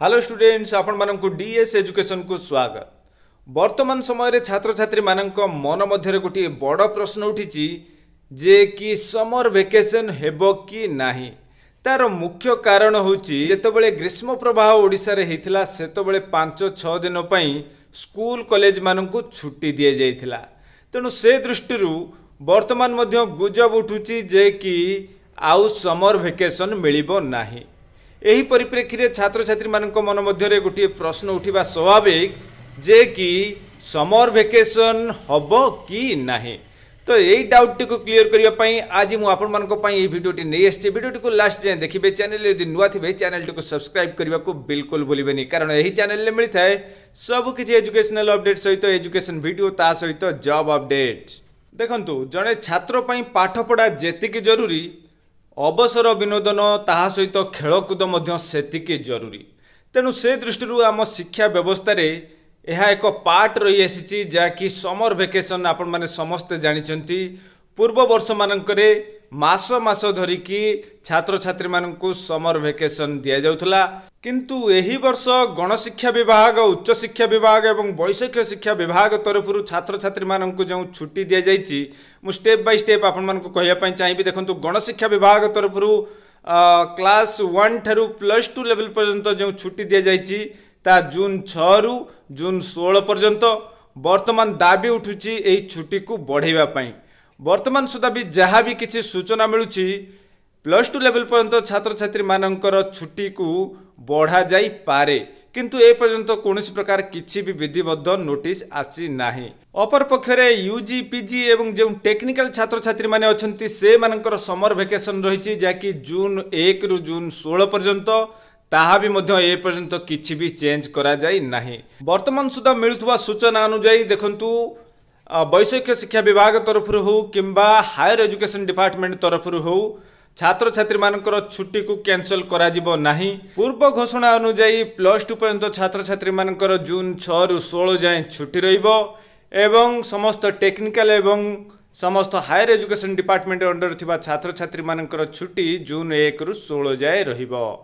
hello students ଆପଣମାନଙ୍କୁ DS ଏଜୁକେସନ୍କୁ ସ୍ୱାଗତ ବର୍ତ୍ତମାନ ସମୟରେ ଛାତ୍ରଛାତ୍ରୀମାନଙ୍କ ମନ ମଧ୍ୟରେ ଗୋଟିଏ ବଡ଼ ପ୍ରଶ୍ନ ଉଠିଛି ଯେ କି ସମର ଭେକେସନ୍ ହେବ କି ନାହିଁ ତା'ର ମୁଖ୍ୟ କାରଣ ହେଉଛି ଯେତେବେଳେ ଗ୍ରୀଷ୍ମ ପ୍ରବାହ ଓଡ଼ିଶାରେ ହୋଇଥିଲା ସେତେବେଳେ ପାଞ୍ଚ ଛଅ ଦିନ ପାଇଁ ସ୍କୁଲ କଲେଜମାନଙ୍କୁ ଛୁଟି ଦିଆଯାଇଥିଲା ତେଣୁ ସେ ଦୃଷ୍ଟିରୁ ବର୍ତ୍ତମାନ ମଧ୍ୟ ଗୁଜବ ଉଠୁଛି ଯେ କି ଆଉ ସମର ଭେକେସନ୍ ମିଳିବ ନାହିଁ ଏହି ପରିପ୍ରେକ୍ଷୀରେ ଛାତ୍ରଛାତ୍ରୀମାନଙ୍କ ମନ ମଧ୍ୟରେ ଗୋଟିଏ ପ୍ରଶ୍ନ ଉଠିବା ସ୍ୱାଭାବିକ ଯେ କି ସମର ଭେକେସନ୍ ହେବ କି ନାହିଁ ତ ଏଇ ଡାଉଟ୍ଟିକୁ କ୍ଲିୟର୍ କରିବା ପାଇଁ ଆଜି ମୁଁ ଆପଣମାନଙ୍କ ପାଇଁ ଏହି ଭିଡ଼ିଓଟି ନେଇ ଆସିଛି ଭିଡ଼ିଓଟିକୁ ଲାଷ୍ଟ ଯାଏଁ ଦେଖିବେ ଚ୍ୟାନେଲ୍ ଯଦି ନୂଆ ଥିବେ ଚ୍ୟାନେଲ୍ଟିକୁ ସବସ୍କ୍ରାଇବ୍ କରିବାକୁ ବିଲକୁଲ ଭୁଲିବେନି କାରଣ ଏହି ଚ୍ୟାନେଲ୍ରେ ମିଳିଥାଏ ସବୁକିଛି ଏଜୁକେସନାଲ୍ ଅପଡେଟ୍ ସହିତ ଏଜୁକେସନ୍ ଭିଡ଼ିଓ ତା ସହିତ ଜବ୍ ଅପଡେଟ୍ ଦେଖନ୍ତୁ ଜଣେ ଛାତ୍ର ପାଇଁ ପାଠପଢ଼ା ଯେତିକି ଜରୁରୀ ଅବସର ବିନୋଦନ ତାହା ସହିତ ଖେଳକୁଦ ମଧ୍ୟ ସେତିକି ଜରୁରୀ ତେଣୁ ସେ ଦୃଷ୍ଟିରୁ ଆମ ଶିକ୍ଷା ବ୍ୟବସ୍ଥାରେ ଏହା ଏକ ପାର୍ଟ ରହିଆସିଛି ଯାହାକି ସମର୍ ଭେକେସନ୍ ଆପଣମାନେ ସମସ୍ତେ ଜାଣିଛନ୍ତି ପୂର୍ବ ବର୍ଷମାନଙ୍କରେ ମାସ ମାସ ଧରିକି ଛାତ୍ରଛାତ୍ରୀମାନଙ୍କୁ ସମର ଭେକେସନ୍ ଦିଆଯାଉଥିଲା କିନ୍ତୁ ଏହି ବର୍ଷ ଗଣଶିକ୍ଷା ବିଭାଗ ଉଚ୍ଚଶିକ୍ଷା ବିଭାଗ ଏବଂ ବୈଷୟିକ ଶିକ୍ଷା ବିଭାଗ ତରଫରୁ ଛାତ୍ରଛାତ୍ରୀମାନଙ୍କୁ ଯେଉଁ ଛୁଟି ଦିଆଯାଇଛି ମୁଁ ଷ୍ଟେପ୍ ବାଇ ଷ୍ଟେପ୍ ଆପଣମାନଙ୍କୁ କହିବା ପାଇଁ ଚାହିଁବି ଦେଖନ୍ତୁ ଗଣଶିକ୍ଷା ବିଭାଗ ତରଫରୁ କ୍ଲାସ୍ ୱାନ୍ ଠାରୁ ପ୍ଲସ୍ ଟୁ ଲେଭେଲ୍ ପର୍ଯ୍ୟନ୍ତ ଯେଉଁ ଛୁଟି ଦିଆଯାଇଛି ତାହା ଜୁନ୍ ଛଅରୁ ଜୁନ୍ ଷୋହଳ ପର୍ଯ୍ୟନ୍ତ ବର୍ତ୍ତମାନ ଦାବି ଉଠୁଛି ଏହି ଛୁଟିକୁ ବଢ଼େଇବା ପାଇଁ ବର୍ତ୍ତମାନ ସୁଦ୍ଧା ବି ଯାହା ବି କିଛି ସୂଚନା ମିଳୁଛି ପ୍ଲସ୍ ଟୁ ଲେଭେଲ୍ ପର୍ଯ୍ୟନ୍ତ ଛାତ୍ରଛାତ୍ରୀମାନଙ୍କର ଛୁଟିକୁ ବଢ଼ାଯାଇପାରେ କିନ୍ତୁ ଏ ପର୍ଯ୍ୟନ୍ତ କୌଣସି ପ୍ରକାର କିଛି ବି ବିଧିବଦ୍ଧ ନୋଟିସ୍ ଆସିନାହିଁ ଅପରପକ୍ଷରେ ୟୁଜି ପିଜି ଏବଂ ଯେଉଁ ଟେକ୍ନିକାଲ ଛାତ୍ରଛାତ୍ରୀମାନେ ଅଛନ୍ତି ସେମାନଙ୍କର ସମର ଭେକେସନ୍ ରହିଛି ଯାହାକି ଜୁନ୍ ଏକରୁ ଜୁନ୍ ଷୋହଳ ପର୍ଯ୍ୟନ୍ତ ତାହା ବି ମଧ୍ୟ ଏ ପର୍ଯ୍ୟନ୍ତ କିଛି ବି ଚେଞ୍ଜ କରାଯାଇ ନାହିଁ ବର୍ତ୍ତମାନ ସୁଦ୍ଧା ମିଳୁଥିବା ସୂଚନା ଅନୁଯାୟୀ ଦେଖନ୍ତୁ ବୈଷୟିକ ଶିକ୍ଷା ବିଭାଗ ତରଫରୁ ହେଉ କିମ୍ବା ହାୟର ଏଜୁକେସନ୍ ଡିପାର୍ଟମେଣ୍ଟ ତରଫରୁ ହେଉ ଛାତ୍ରଛାତ୍ରୀମାନଙ୍କର ଛୁଟିକୁ କ୍ୟାନସଲ କରାଯିବ ନାହିଁ ପୂର୍ବ ଘୋଷଣା ଅନୁଯାୟୀ ପ୍ଲସ୍ ଟୁ ପର୍ଯ୍ୟନ୍ତ ଛାତ୍ରଛାତ୍ରୀମାନଙ୍କର ଜୁନ୍ ଛଅରୁ ଷୋହଳ ଯାଏଁ ଛୁଟି ରହିବ ଏବଂ ସମସ୍ତ ଟେକ୍ନିକାଲ ଏବଂ ସମସ୍ତ ହାୟର ଏଜୁକେସନ୍ ଡିପାର୍ଟମେଣ୍ଟ ଅଣ୍ଡର ଥିବା ଛାତ୍ରଛାତ୍ରୀମାନଙ୍କର ଛୁଟି ଜୁନ୍ ଏକରୁ ଷୋହଳ ଯାଏଁ ରହିବ